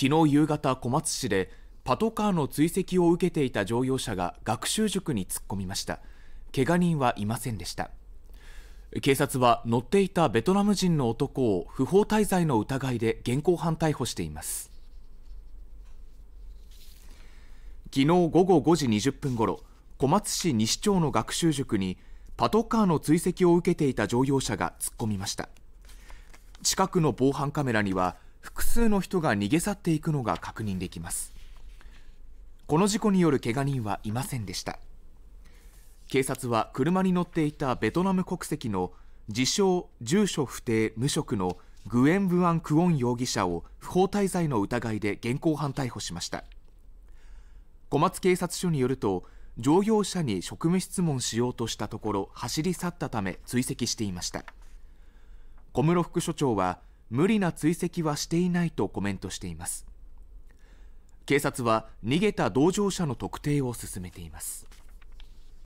昨日夕方、小松市でパトカーの追跡を受けていた乗用車が学習塾に突っ込みました怪我人はいませんでした警察は乗っていたベトナム人の男を不法滞在の疑いで現行犯逮捕しています昨日午後5時20分ごろ小松市西町の学習塾にパトカーの追跡を受けていた乗用車が突っ込みました近くの防犯カメラには数の人が逃げ去っていくのが確認できますこの事故によるけが人はいませんでした警察は車に乗っていたベトナム国籍の自称住所不定無職のグエン・ブアン・クオン容疑者を不法滞在の疑いで現行犯逮捕しました小松警察署によると乗用車に職務質問しようとしたところ走り去ったため追跡していました小室副署長は無理な追跡はしていないとコメントしています警察は逃げた同乗者の特定を進めています